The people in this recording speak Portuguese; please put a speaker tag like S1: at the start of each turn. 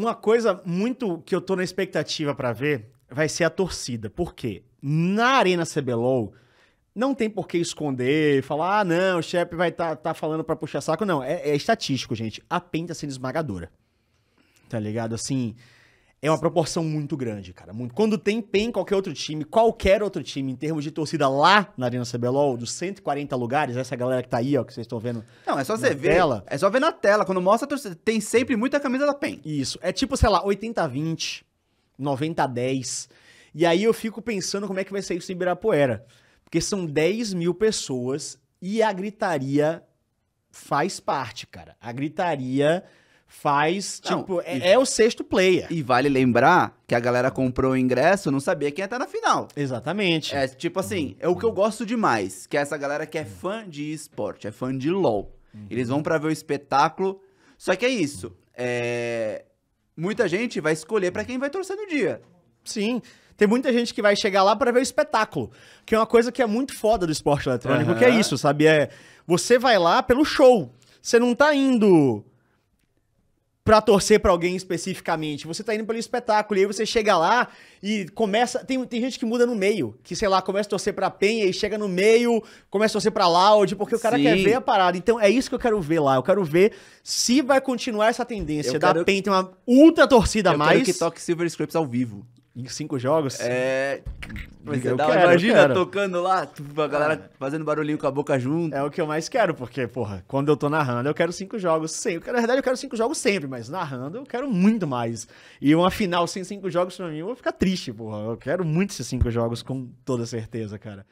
S1: Uma coisa muito que eu tô na expectativa para ver vai ser a torcida. Por quê? Na Arena CBLOL, não tem por que esconder, falar, ah, não, o chefe vai estar tá, tá falando para puxar saco. Não, é, é, estatístico, gente. A PEN tá sendo esmagadora. Tá ligado? Assim, é uma proporção muito grande, cara. Muito. Quando tem PEN em qualquer outro time, qualquer outro time, em termos de torcida lá na Arena CBLOL, dos 140 lugares, essa galera que tá aí, ó, que vocês estão vendo. Não, é só você ver. Tela, é só ver na tela. Quando mostra a torcida, tem sempre muita camisa da PEN. Isso. É tipo, sei lá, 80-20, 90-10. E aí eu fico pensando como é que vai ser isso em Ibirapuera. Porque são 10 mil pessoas e a gritaria faz parte, cara. A gritaria faz, não, tipo, é,
S2: é, o sexto player. E vale lembrar que a galera comprou o ingresso, não sabia quem ia estar na final. Exatamente. É tipo assim, é o que eu gosto demais, que é essa galera que é fã de esporte, é fã de LoL. Uhum. Eles vão para ver o espetáculo. Só que é isso, é...
S1: muita gente vai escolher para quem vai torcer no dia. Sim. Tem muita gente que vai chegar lá para ver o espetáculo, que é uma coisa que é muito foda do esporte eletrônico, uhum. que é isso, sabe? É você vai lá pelo show. Você não tá indo para torcer para alguém especificamente. Você tá indo pelo espetáculo e aí você chega lá e começa, tem, tem gente que muda no meio, que sei lá, começa a torcer para Penha e chega no meio, começa a torcer para Loud, porque o cara Sim. quer ver a parada. Então é isso que eu quero ver lá. Eu quero ver se vai continuar essa tendência eu da quero... Penha ter uma ultra torcida a mais. Eu quero que
S2: toque Silver Scraps ao vivo. Em cinco jogos? É. Mas você é dá, imagina
S1: tocando lá, a galera ah. fazendo barulhinho com a boca junto. É o que eu mais quero, porque, porra, quando eu tô narrando, eu quero cinco jogos sem. Na verdade, eu quero cinco jogos sempre, mas narrando eu quero muito mais. E uma final sem cinco jogos pra mim, eu vou ficar triste, porra. Eu quero muito esses cinco jogos, com toda certeza, cara.